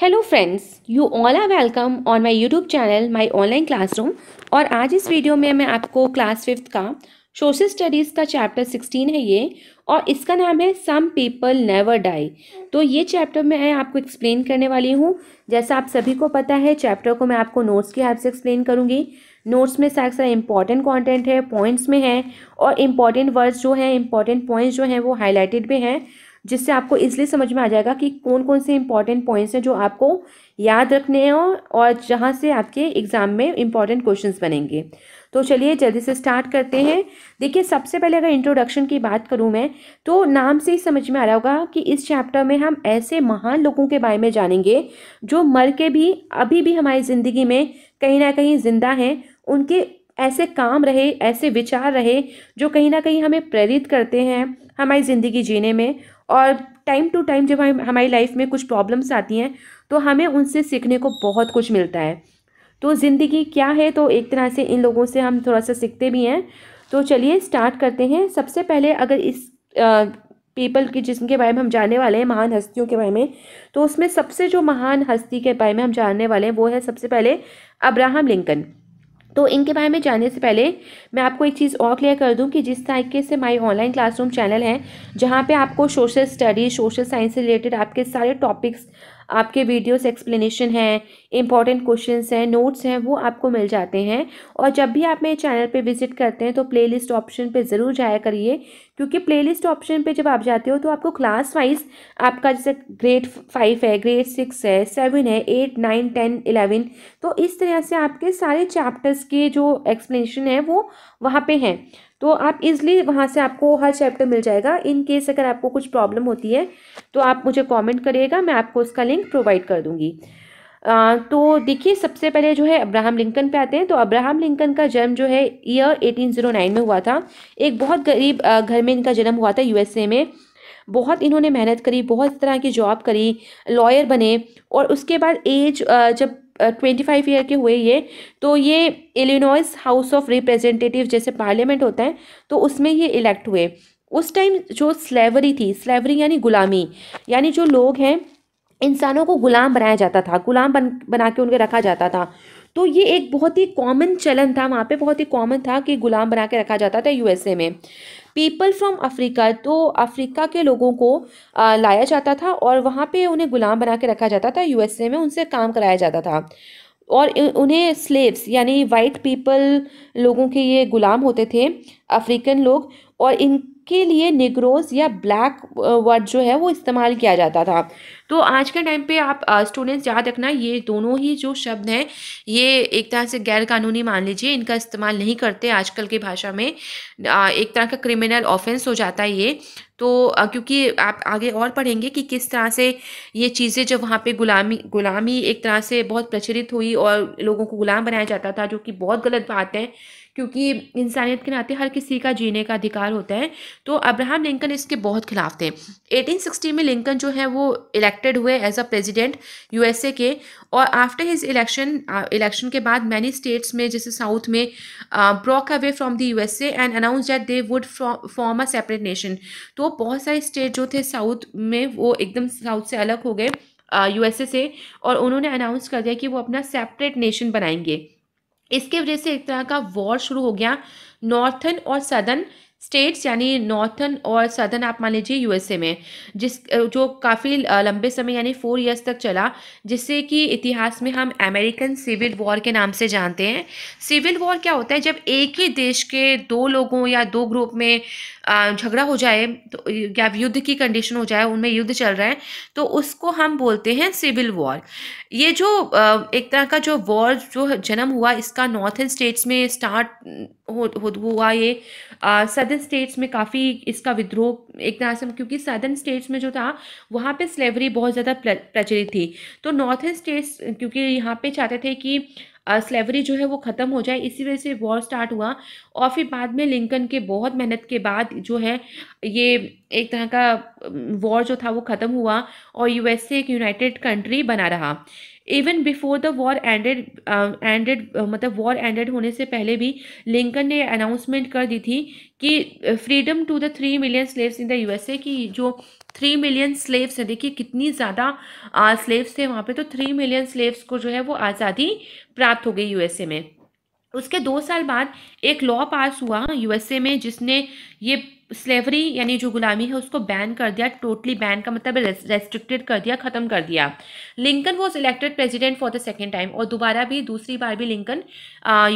hello friends you all are welcome on my YouTube channel my online classroom और आज इस video में मैं आपको क्लास फिफ्थ का सोशल स्टडीज़ का चैप्टर सिक्सटीन है ये और इसका नाम है सम पीपल नेवर डाई तो ये चैप्टर मैं आपको एक्सप्लेन करने वाली हूँ जैसा आप सभी को पता है चैप्टर को मैं आपको नोट्स की हेल्प से एक्सप्लेन करूँगी नोट्स में सारा सारा इंपॉर्टेंट कॉन्टेंट है पॉइंट्स में है और इम्पॉर्टेंट वर्ड्स जो हैं इम्पॉर्टेंट पॉइंट्स जो हैं वो हाईलाइटेड भी हैं जिससे आपको इजली समझ में आ जाएगा कि कौन कौन से इंपॉर्टेंट पॉइंट्स हैं जो आपको याद रखने हैं और जहाँ से आपके एग्ज़ाम में इंपॉर्टेंट क्वेश्चन बनेंगे तो चलिए जल्दी से स्टार्ट करते हैं देखिए सबसे पहले अगर इंट्रोडक्शन की बात करूँ मैं तो नाम से ही समझ में आ रहा होगा कि इस चैप्टर में हम ऐसे महान लोगों के बारे में जानेंगे जो मर के भी अभी भी हमारी ज़िंदगी में कहीं ना कहीं ज़िंदा हैं उनके ऐसे काम रहे ऐसे विचार रहे जो कहीं ना कहीं हमें प्रेरित करते हैं हमारी ज़िंदगी जीने में और टाइम टू टाइम जब हम हमारी लाइफ में कुछ प्रॉब्लम्स आती हैं तो हमें उनसे सीखने को बहुत कुछ मिलता है तो ज़िंदगी क्या है तो एक तरह से इन लोगों से हम थोड़ा सा सीखते भी हैं तो चलिए स्टार्ट करते हैं सबसे पहले अगर इस आ, पीपल की जिसके बारे में हम जानने वाले हैं महान हस्तियों के बारे में तो उसमें सबसे जो महान हस्ती के बारे में हम जानने वाले हैं वो है सबसे पहले अब्राहम लिंकन तो इनके बारे में जानने से पहले मैं आपको एक चीज़ और क्लियर कर दूं कि जिस तरीके से माय ऑनलाइन क्लासरूम चैनल है जहाँ पे आपको सोशल स्टडीज़ सोशल साइंस से रिलेटेड आपके सारे टॉपिक्स आपके वीडियोस एक्सप्लेनेशन हैं इंपॉर्टेंट क्वेश्चंस हैं नोट्स हैं वो आपको मिल जाते हैं और जब भी आप मेरे चैनल पे विजिट करते हैं तो प्लेलिस्ट ऑप्शन पे ज़रूर जाया करिए क्योंकि प्लेलिस्ट ऑप्शन पे जब आप जाते हो तो आपको क्लास वाइज आपका जैसे ग्रेड फाइव है ग्रेड सिक्स है सेवन है एट नाइन टेन इलेवन तो इस तरह से आपके सारे चैप्टर्स के जो एक्सप्लेनेशन है वो वहाँ पे हैं तो आप इजली वहाँ से आपको हर चैप्टर मिल जाएगा इन केस अगर आपको कुछ प्रॉब्लम होती है तो आप मुझे कॉमेंट करिएगा मैं आपको उसका लिंक प्रोवाइड कर दूँगी तो देखिए सबसे पहले जो है अब्राहम लिंकन पे आते हैं तो अब्राहम लिंकन का जन्म जो है ईयर 1809 में हुआ था एक बहुत गरीब घर में इनका जन्म हुआ था यूएसए में बहुत इन्होंने मेहनत करी बहुत तरह की जॉब करी लॉयर बने और उसके बाद एज जब ट्वेंटी फाइव ईयर के हुए ये तो ये इलिनॉइस हाउस ऑफ रिप्रेजेंटेटिव जैसे पार्लियामेंट होता है तो उसमें ये इलेक्ट हुए उस टाइम जो स्लेवरी थी स्लेवरी यानी गुलामी यानी जो लोग हैं इंसानों को गुलाम बनाया जाता था गुलाम बन बना के उनके रखा जाता था तो ये एक बहुत ही कॉमन चलन था वहाँ पे बहुत ही कॉमन था कि गुलाम बना के रखा जाता था यूएसए में पीपल फ्रॉम अफ्रीका तो अफ्रीका के लोगों को आ, लाया जाता था और वहाँ पे उन्हें गुलाम बना के रखा जाता था यूएसए में उनसे काम कराया जाता था और उन्हें स्लेव्स यानी वाइट पीपल लोगों के ये गुलाम होते थे अफ्रीकन लोग और इन के लिए निग्रोज या ब्लैक वर्ड जो है वो इस्तेमाल किया जाता था तो आज के टाइम पे आप स्टूडेंट्स याद रखना ये दोनों ही जो शब्द हैं ये एक तरह से गैर कानूनी मान लीजिए इनका इस्तेमाल नहीं करते आजकल की भाषा में एक तरह का क्रिमिनल ऑफेंस हो जाता है ये तो क्योंकि आप आगे और पढ़ेंगे कि किस तरह से ये चीज़ें जब वहाँ पे गुलामी गुलामी एक तरह से बहुत प्रचलित हुई और लोगों को गुलाम बनाया जाता था जो कि बहुत गलत बात है क्योंकि इंसानियत के नाते हर किसी का जीने का अधिकार होता है तो अब्राहम लिंकन इसके बहुत खिलाफ थे 1860 में लिंकन जो है वो इलेक्टेड हुए एज अ प्रेसिडेंट यूएसए के और आफ्टर हिज इलेक्शन इलेक्शन के बाद मैनी स्टेट्स में जैसे साउथ में broke away from the USA and announced that they would form a separate nation तो बहुत सारे स्टेट जो थे साउथ में वो एकदम साउथ से अलग हो गए यूएसए uh, से और उन्होंने अनाउंस कर दिया कि वो अपना सेपरेट नेशन बनाएंगे इसके वजह से एक तरह का वॉर शुरू हो गया नॉर्थन और सदर्न स्टेट्स यानी नॉर्थन और सदर्न आप मान लीजिए यूएसए में जिस जो काफ़ी लंबे समय यानी फोर ईयर्स तक चला जिससे कि इतिहास में हम अमेरिकन सिविल वॉर के नाम से जानते हैं सिविल वॉर क्या होता है जब एक ही देश के दो लोगों या दो ग्रुप में झगड़ा हो जाए तो या युद्ध की कंडीशन हो जाए उनमें युद्ध चल रहा है तो उसको हम बोलते हैं सिविल वॉर ये जो एक तरह का जो वॉर जो जन्म हुआ इसका नॉर्थन स्टेट्स में स्टार्ट हुआ ये सदर्न स्टेट्स में काफ़ी इसका विद्रोह एक तरह से क्योंकि सदर्न स्टेट्स में जो था वहाँ पे स्लेवरी बहुत ज़्यादा प्रचलित थी तो नॉर्थन स्टेट्स क्योंकि यहाँ पे चाहते थे कि स्लेवरी जो है वो ख़त्म हो जाए इसी वजह से वॉर स्टार्ट हुआ और फिर बाद में लिंकन के बहुत मेहनत के बाद जो है ये एक तरह का वॉर जो था वो ख़त्म हुआ और यूएसए एक यूनाइटेड कंट्री बना रहा even before the war ended ended मतलब वॉर एंडेड होने से पहले भी लिंकन ने अनाउंसमेंट कर दी थी कि freedom to the three million slaves in the USA की जो थ्री मिलियन स्लेव्स हैं देखिए कितनी ज़्यादा स्लेव्स uh, थे वहाँ पे तो थ्री मिलियन स्लेव्स को जो है वो आज़ादी प्राप्त हो गई यूएसए में उसके दो साल बाद एक लॉ पास हुआ यूएसए में जिसने ये स्लेवरी यानी जो गुलामी है उसको बैन कर दिया टोटली बैन का मतलब रेस्ट्रिक्टेड कर दिया ख़त्म कर दिया Lincoln was elected president for the second time और दोबारा भी दूसरी बार भी लिंकन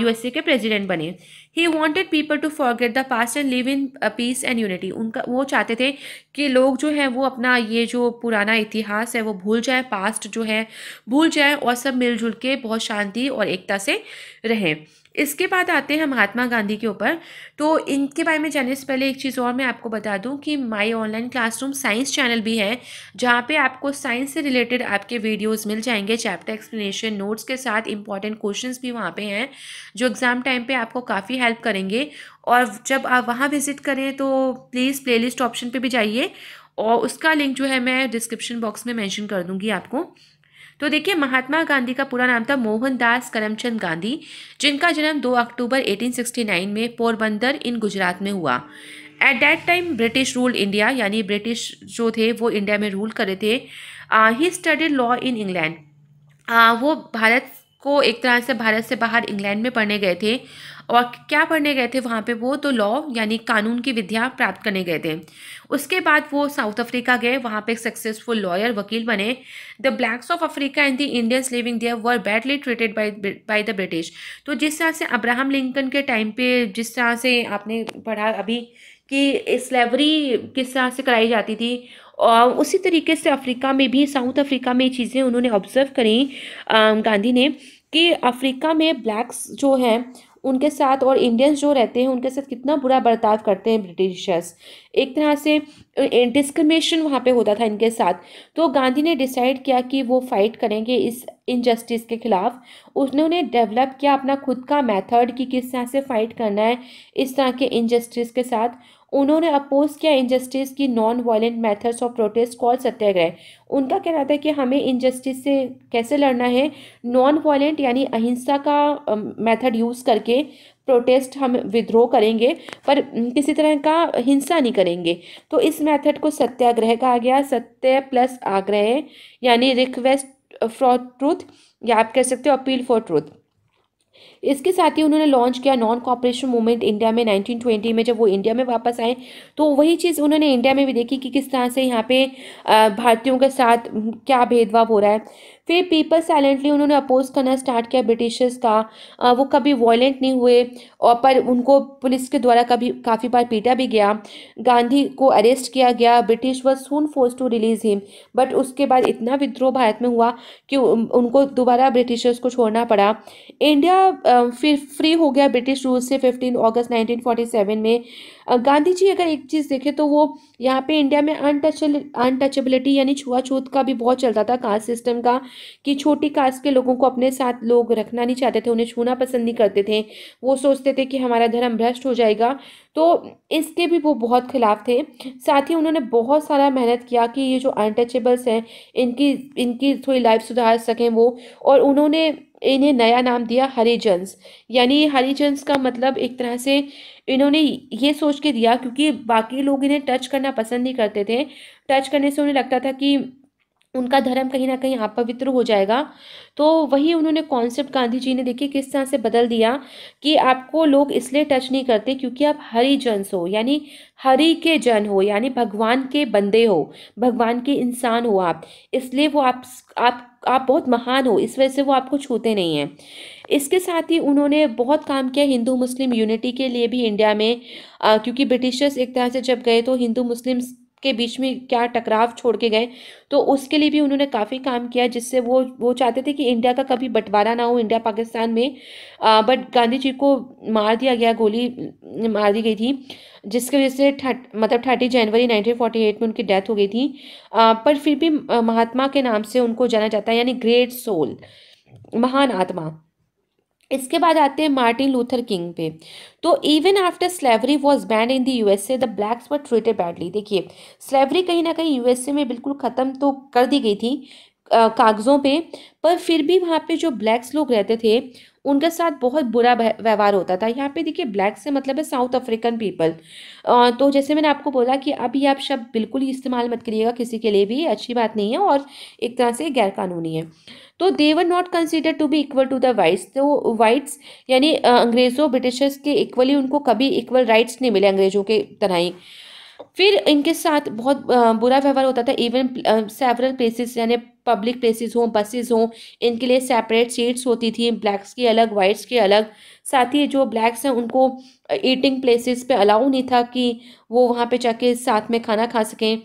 यूएसए के प्रेजिडेंट बने he wanted people to forget the past and live in peace and unity उनका वो चाहते थे कि लोग जो हैं वो अपना ये जो पुराना इतिहास है वो भूल जाए पास्ट जो है भूल जाए और सब मिलजुल के बहुत शांति और एकता से रहें इसके बाद आते हैं महात्मा गांधी के ऊपर तो इनके बारे में जानने से पहले एक चीज़ और मैं आपको बता दूं कि my online classroom science channel भी है जहां पे आपको साइंस से रिलेटेड आपके वीडियोस मिल जाएंगे चैप्टर एक्सप्लेनेशन नोट्स के साथ इंपॉर्टेंट क्वेश्चंस भी वहां पे हैं जो एग्ज़ाम टाइम पर आपको काफ़ी हेल्प करेंगे और जब आप वहाँ विज़िट करें तो प्लीज़ प्ले ऑप्शन पर भी जाइए और उसका लिंक जो है मैं डिस्क्रिप्शन बॉक्स में मैंशन कर दूँगी आपको तो देखिए महात्मा गांधी का पूरा नाम था मोहनदास करमचंद गांधी जिनका जन्म 2 अक्टूबर 1869 में पोरबंदर इन गुजरात में हुआ at that time British rule India यानी ब्रिटिश जो थे वो इंडिया में रूल कर रहे थे he study law in England वो भारत को एक तरह से भारत से बाहर इंग्लैंड में पढ़ने गए थे और क्या पढ़ने गए थे वहाँ पे वो तो लॉ यानी कानून की विद्या प्राप्त करने गए थे उसके बाद वो साउथ अफ्रीका गए वहाँ पे एक सक्सेसफुल लॉयर वकील बने the blacks of Africa and the Indians living there were badly treated by by the British तो जिस तरह से अब्राहम लिंकन के टाइम पे जिस तरह से आपने पढ़ा अभी कि स्लेवरी किस तरह से कराई जाती थी और उसी तरीके से अफ्रीका में भी साउथ अफ्रीका में चीज़ें उन्होंने ऑब्ज़र्व करी गांधी ने कि अफ्रीका में ब्लैक्स जो हैं उनके साथ और इंडियंस जो रहते हैं उनके साथ कितना बुरा बर्ताव करते हैं ब्रिटिशर्स एक तरह से डिस्क्रमिनेशन वहाँ पे होता था इनके साथ तो गांधी ने डिसाइड किया कि वो फाइट करेंगे इस इनजस्टिस के ख़िलाफ़ उन्होंने डेवलप किया अपना खुद का मेथड कि किस तरह से फ़ाइट करना है इस तरह के इनजस्टिस के साथ उन्होंने अपोज किया इनजस्टिस की non violent methods of protest call satyagraha उनका कहना था कि हमें इनजस्टिस से कैसे लड़ना है नॉन वायलेंट यानी अहिंसा का मेथड यूज़ करके प्रोटेस्ट हम विद्रोह करेंगे पर किसी तरह का हिंसा नहीं करेंगे तो इस मेथड को सत्याग्रह कहा गया सत्य प्लस आग्रह यानी रिक्वेस्ट फॉर ट्रूथ या आप कह सकते हो अपील फॉर ट्रूथ इसके साथ ही उन्होंने लॉन्च किया नॉन कॉपरेशन मूवमेंट इंडिया में 1920 में जब वो इंडिया में वापस आए तो वही चीज़ उन्होंने इंडिया में भी देखी कि किस तरह से यहाँ पे भारतीयों के साथ क्या भेदभाव हो रहा है फिर पीपल साइलेंटली उन्होंने अपोज करना स्टार्ट किया ब्रिटिशर्स का वो कभी वायलेंट नहीं हुए और पर उनको पुलिस के द्वारा कभी काफ़ी बार पीटा भी गया गांधी को अरेस्ट किया गया British was soon force to release him but उसके बाद इतना विद्रोह भारत में हुआ कि उनको दोबारा ब्रिटिशर्स को छोड़ना पड़ा इंडिया फिर फ्री हो गया ब्रिटिश रूल से 15 अगस्त 1947 में गांधी जी अगर एक चीज़ देखें तो वो यहाँ पे इंडिया में अनटचल अनटचेबिलिटी यानी छुआछूत का भी बहुत चलता था कास्ट सिस्टम का कि छोटी कास्ट के लोगों को अपने साथ लोग रखना नहीं चाहते थे उन्हें छूना पसंद नहीं करते थे वो सोचते थे कि हमारा धर्म भ्रष्ट हो जाएगा तो इसके भी वो बहुत खिलाफ थे साथ ही उन्होंने बहुत सारा मेहनत किया कि ये जो अनटचेबल्स हैं इनकी इनकी थोड़ी लाइफ सुधार सकें वो और उन्होंने इन्हें नया नाम दिया हरिजन्स यानी हरिजन्स का मतलब एक तरह से इन्होंने ये सोच के दिया क्योंकि बाकी लोग इन्हें टच करना पसंद नहीं करते थे टच करने से उन्हें लगता था कि उनका धर्म कहीं ना कहीं अपवित्र हो जाएगा तो वही उन्होंने कॉन्सेप्ट गांधी जी ने देखिए किस तरह से बदल दिया कि आपको लोग इसलिए टच नहीं करते क्योंकि आप हरी जन हो यानी हरि के जन हो यानी भगवान के बंदे हो भगवान के इंसान हो आप इसलिए वो आप आप आप बहुत महान हो इस वजह से वो आपको छूते नहीं हैं इसके साथ ही उन्होंने बहुत काम किया हिंदू मुस्लिम यूनिटी के लिए भी इंडिया में आ, क्योंकि ब्रिटिशर्स एक तरह से जब गए तो हिंदू मुस्लिम्स के बीच में क्या टकराव छोड़ के गए तो उसके लिए भी उन्होंने काफ़ी काम किया जिससे वो वो चाहते थे कि इंडिया का कभी बंटवारा ना हो इंडिया पाकिस्तान में बट गांधी जी को मार दिया गया गोली मार दी गई थी जिसकी वजह से थर्ट मतलब थर्टी जनवरी 1948 में उनकी डेथ हो गई थी आ, पर फिर भी महात्मा के नाम से उनको जाना जाता है यानी ग्रेट सोल महान आत्मा इसके बाद आते हैं मार्टिन लूथर किंग पे तो even after slavery was banned in the USA the blacks were treated badly देखिए स्लेवरी कहीं ना कहीं यूएसए में बिल्कुल ख़त्म तो कर दी गई थी कागज़ों पे पर फिर भी वहाँ पे जो ब्लैक्स लोग रहते थे उनके साथ बहुत बुरा व्यवहार होता था यहाँ पे देखिए ब्लैक से मतलब है साउथ अफ्रीकन पीपल तो जैसे मैंने आपको बोला कि अभी आप शब्द बिल्कुल ही इस्तेमाल मत करिएगा किसी के लिए भी अच्छी बात नहीं है और एक तरह से गैरकानूनी है तो they were not consider to be equal to the whites तो वाइट्स यानी अंग्रेज़ों ब्रिटिशर्स के इक्वली उनको कभी इक्वल राइट्स नहीं मिले अंग्रेज़ों के तरह ही फिर इनके साथ बहुत बुरा व्यवहार होता था इवन सेवरल प्लेसेस यानी पब्लिक प्लेसेस हों बसेस हों इनके लिए सेपरेट सीट्स होती थी ब्लैक्स की अलग वाइट्स की अलग साथ ही जो ब्लैक्स हैं उनको ईटिंग प्लेसेस पे अलाउ नहीं था कि वो वहाँ पे जाके साथ में खाना खा सकें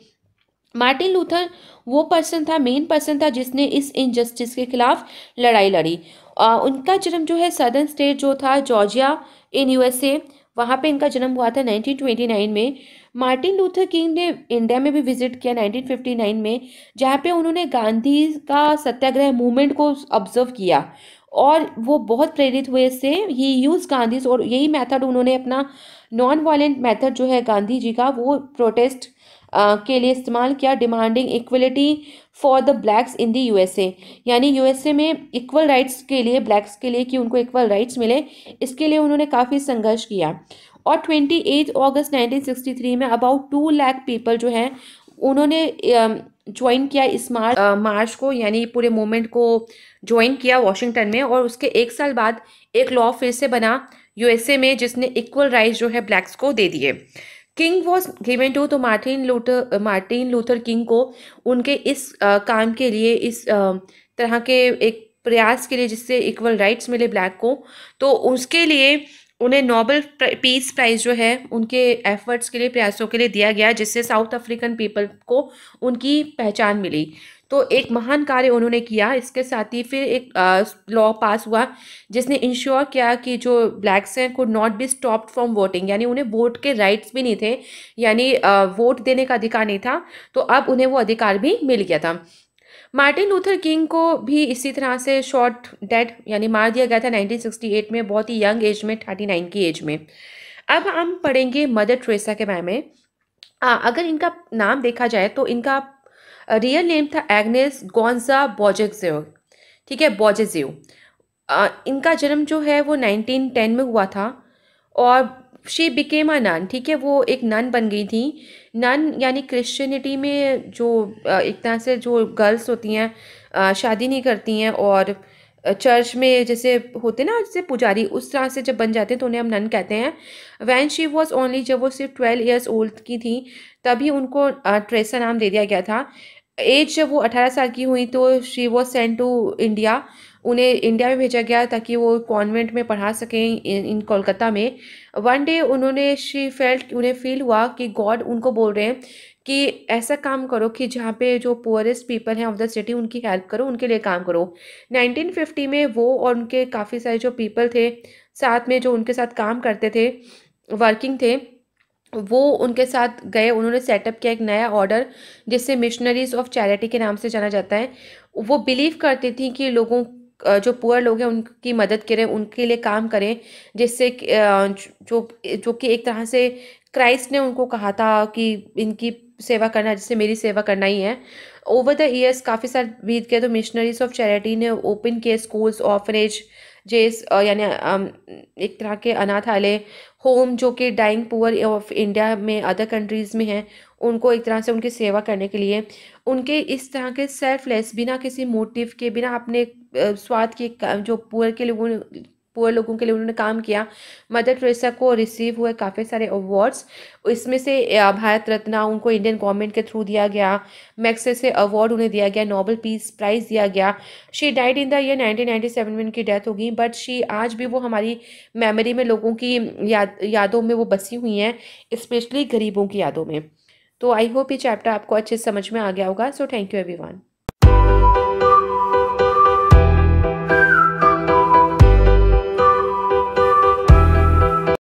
मार्टिन लूथर वो पर्सन था मेन पर्सन था जिसने इस इनजस्टिस के खिलाफ लड़ाई लड़ी आ, उनका जन्म जो है सदर्न स्टेट जो था जॉर्जिया इन यूएसए वहाँ पे इनका जन्म हुआ था 1929 में मार्टिन लूथर किंग ने इंडिया में भी विजिट किया 1959 में जहाँ पे उन्होंने गांधी का सत्याग्रह मूवमेंट को ऑब्जर्व किया और वो बहुत प्रेरित हुए इससे ही यूज़ गांधी और यही मेथड उन्होंने अपना नॉन वायलेंट मेथड जो है गांधी जी का वो प्रोटेस्ट के लिए इस्तेमाल किया demanding equality for the blacks in the USA यानी यूएसए में इक्वल राइट्स के लिए ब्लैक्स के लिए कि उनको इक्वल राइट्स मिले इसके लिए उन्होंने काफ़ी संघर्ष किया और ट्वेंटी एट अगस्त नाइनटीन सिक्सटी थ्री में अबाउट टू लैख पीपल जो हैं उन्होंने ज्वाइन किया इस मार्च मार्च को यानी पूरे मूवमेंट को ज्वाइन किया वाशिंगटन में और उसके एक साल बाद एक लॉ फिर से बना यूएसए में जिसने इक्वल राइट्स जो है ब्लैक्स को दे दिए किंग वॉज गिवेन टू तो Martin Luther Martin Luther King को उनके इस आ, काम के लिए इस आ, तरह के एक प्रयास के लिए जिससे इक्वल राइट्स मिले ब्लैक को तो उसके लिए उन्हें नोबल पीस प्राइज़ जो है उनके एफर्ट्स के लिए प्रयासों के लिए दिया गया जिससे साउथ अफ्रीकन पीपल को उनकी पहचान मिली तो एक महान कार्य उन्होंने किया इसके साथ ही फिर एक लॉ पास हुआ जिसने इंश्योर किया कि जो ब्लैक्स हैं को not be stopped from voting यानी उन्हें वोट के राइट्स भी नहीं थे यानी वोट देने का अधिकार नहीं था तो अब उन्हें वो अधिकार भी मिल गया था मार्टिन लूथर किंग को भी इसी तरह से शॉर्ट डेड यानी मार दिया गया था 1968 में बहुत ही यंग एज में 39 की एज में अब हम पढ़ेंगे मदर ट्रेसा के बारे में आ, अगर इनका नाम देखा जाए तो इनका रियल नेम था एग्नेस गोंजा बॉजेक्जियो ठीक है बॉजेजियो इनका जन्म जो है वो 1910 में हुआ था और शी बिकेम अ नन ठीक है वो एक नन बन गई थी नन यानी क्रिश्चियनिटी में जो एक तरह से जो गर्ल्स होती हैं शादी नहीं करती हैं और चर्च में जैसे होते ना जैसे पुजारी उस तरह से जब बन जाते हैं तो उन्हें हम नन कहते हैं वैन शी वॉज ओनली जब वो सिर्फ ट्वेल्व ईयर्स ओल्ड की थी तभी उनको ट्रेसा नाम दे दिया गया था एज जब वो अठारह साल की हुई तो she was sent to India उन्हें इंडिया में भेजा गया ताकि वो कॉन्वेंट में पढ़ा सकें इन, कोलकाता में वन डे उन्होंने शी फेल्ट उन्हें फील हुआ कि गॉड उनको बोल रहे हैं कि ऐसा काम करो कि जहाँ पे जो पुअरेस्ट पीपल हैं ऑफ द सिटी उनकी हेल्प करो उनके लिए काम करो 1950 में वो और उनके काफ़ी सारे जो पीपल थे साथ में जो उनके साथ काम करते थे वर्किंग थे वो उनके साथ गए उन्होंने सेटअप किया एक नया ऑर्डर जिससे मिशनरीज ऑफ चैरिटी के नाम से जाना जाता है वो बिलीव करती थी कि लोगों जो पुअर लोग हैं उनकी मदद करें उनके लिए काम करें जिससे जो जो कि एक तरह से क्राइस्ट ने उनको कहा था कि इनकी सेवा करना जिससे मेरी सेवा करना ही है ओवर द ईयर्स काफ़ी साल बीत गए तो मिशनरीज ऑफ चैरिटी ने ओपन किए स्कूल्स ऑफरेज जेस यानी एक तरह के अनाथालय होम जो कि डाइंग पुअर ऑफ इंडिया में अदर कंट्रीज़ में हैं उनको एक तरह से उनकी सेवा करने के लिए उनके इस तरह के सेल्फलेस बिना किसी मोटिव के बिना अपने स्वाद के जो पुअर के लोगों पुअर लोगों के लिए उन्होंने काम किया मदर ट्रेसा को रिसीव हुए काफ़ी सारे अवार्ड्स इसमें से भारत रत्न उनको इंडियन गवर्नमेंट के थ्रू दिया गया मैक्से से अवार्ड उन्हें दिया गया नोबल पीस प्राइज़ दिया गया she died in the year 1997 में उनकी डेथ हो गई बट शी आज भी वो हमारी मेमोरी में लोगों की याद यादों में वो बसी हुई हैं स्पेशली गरीबों की यादों में तो आई होप ये चैप्टर आपको अच्छे समझ में आ गया होगा सो थैंक यू एवरीवन